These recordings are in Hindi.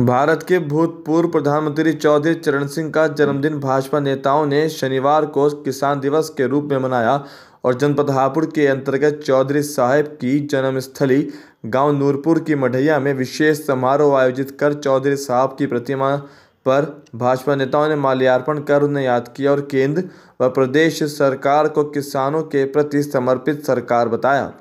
भारत के भूतपूर्व प्रधानमंत्री चौधरी चरण सिंह का जन्मदिन भाजपा नेताओं ने शनिवार को किसान दिवस के रूप में मनाया और जनपदहापुर के अंतर्गत चौधरी साहब की जन्मस्थली गांव नूरपुर की मढ़िया में विशेष समारोह आयोजित कर चौधरी साहब की प्रतिमा पर भाजपा नेताओं ने माल्यार्पण कर उन्हें याद किया और केंद्र व प्रदेश सरकार को किसानों के प्रति समर्पित सरकार बताया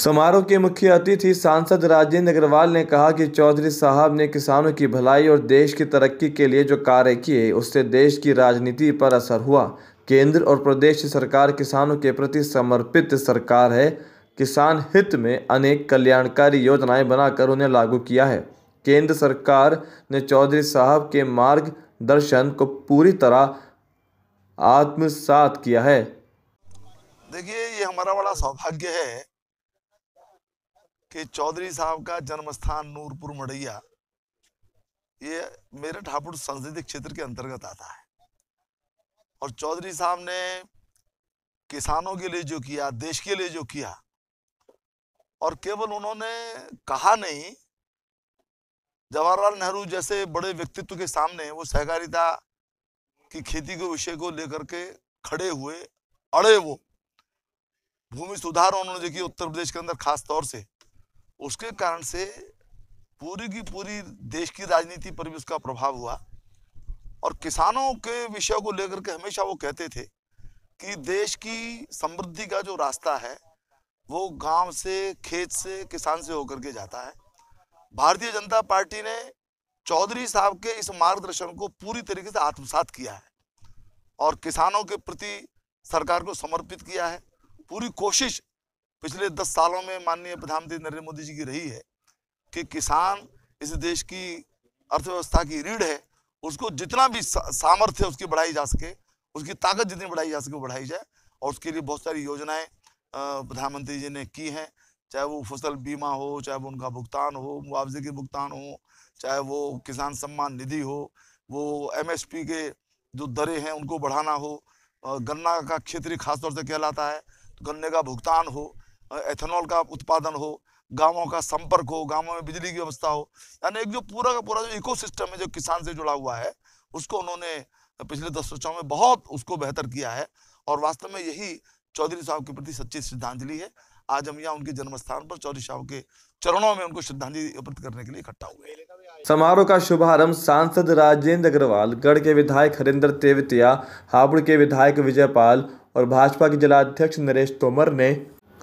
समारोह के मुख्य अतिथि सांसद राजेंद्र अग्रवाल ने कहा कि चौधरी साहब ने किसानों की भलाई और देश की तरक्की के लिए जो कार्य किए उससे देश की राजनीति पर असर हुआ केंद्र और प्रदेश सरकार किसानों के प्रति समर्पित सरकार है किसान हित में अनेक कल्याणकारी योजनाएं बनाकर उन्हें लागू किया है केंद्र सरकार ने चौधरी साहब के मार्गदर्शन को पूरी तरह आत्मसात किया है देखिए ये हमारा बड़ा सौभाग्य है कि चौधरी साहब का जन्म स्थान नूरपुर मड़ैया ये मेरठ हापुड़ संसदीय क्षेत्र के अंतर्गत आता है और चौधरी साहब ने किसानों के लिए जो किया देश के लिए जो किया और केवल उन्होंने कहा नहीं जवाहरलाल नेहरू जैसे बड़े व्यक्तित्व के सामने वो सहकारिता की खेती के विषय को लेकर के खड़े हुए अड़े वो भूमि सुधार उन्होंने जो किया उत्तर प्रदेश के अंदर खास तौर से उसके कारण से पूरी की पूरी देश की राजनीति पर भी उसका प्रभाव हुआ और किसानों के विषय को लेकर के हमेशा वो कहते थे कि देश की समृद्धि का जो रास्ता है वो गांव से खेत से किसान से होकर के जाता है भारतीय जनता पार्टी ने चौधरी साहब के इस मार्गदर्शन को पूरी तरीके से आत्मसात किया है और किसानों के प्रति सरकार को समर्पित किया है पूरी कोशिश पिछले दस सालों में माननीय प्रधानमंत्री नरेंद्र मोदी जी की रही है कि किसान इस देश की अर्थव्यवस्था की रीढ़ है उसको जितना भी सामर्थ्य उसकी बढ़ाई जा सके उसकी ताकत जितनी बढ़ाई जा सके बढ़ाई जाए और उसके लिए बहुत सारी योजनाएं प्रधानमंत्री जी ने की हैं चाहे वो फसल बीमा हो चाहे वो उनका भुगतान हो मुआवजे के भुगतान हो चाहे वो किसान सम्मान निधि हो वो एमएसपी के जो दरें हैं उनको बढ़ाना हो गन्ना का क्षेत्रीय खासतौर से कहलाता है तो गन्ने का भुगतान हो एथेनॉल का उत्पादन हो गांवों का संपर्क हो गांवों में बिजली की व्यवस्था हो यानी एक जो पूरा का पूरा जो इकोसिस्टम है जो किसान से जुड़ा हुआ है उसको उन्होंने पिछले दस वर्षों में बहुत उसको बेहतर किया है और वास्तव में यही चौधरी साहब के प्रति सच्ची श्रद्धांजलि है आज हम यहाँ उनके जन्म स्थान पर चौधरी साहब के चरणों में उनको श्रद्धांजलि अर्पित करने के लिए इकट्ठा हुए समारोह का शुभारंभ सांसद राजेंद्र अग्रवाल गढ़ के विधायक हरिंदर तेवतिया हापुड़ के विधायक विजयपाल और भाजपा के जिलाध्यक्ष नरेश तोमर ने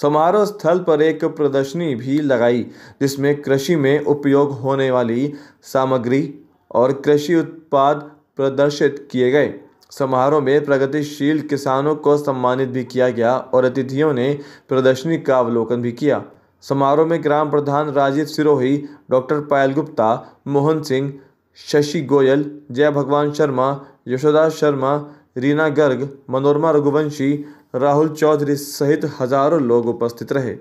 समारोह स्थल पर एक प्रदर्शनी भी लगाई जिसमें कृषि में उपयोग होने वाली सामग्री और कृषि उत्पाद प्रदर्शित किए गए समारोह में प्रगतिशील किसानों को सम्मानित भी किया गया और अतिथियों ने प्रदर्शनी का अवलोकन भी किया समारोह में ग्राम प्रधान राजीव सिरोही डॉक्टर पायल गुप्ता मोहन सिंह शशि गोयल जय भगवान शर्मा यशोदा शर्मा रीना गर्ग मनोरमा रघुवंशी राहुल चौधरी सहित हजारों लोग उपस्थित रहे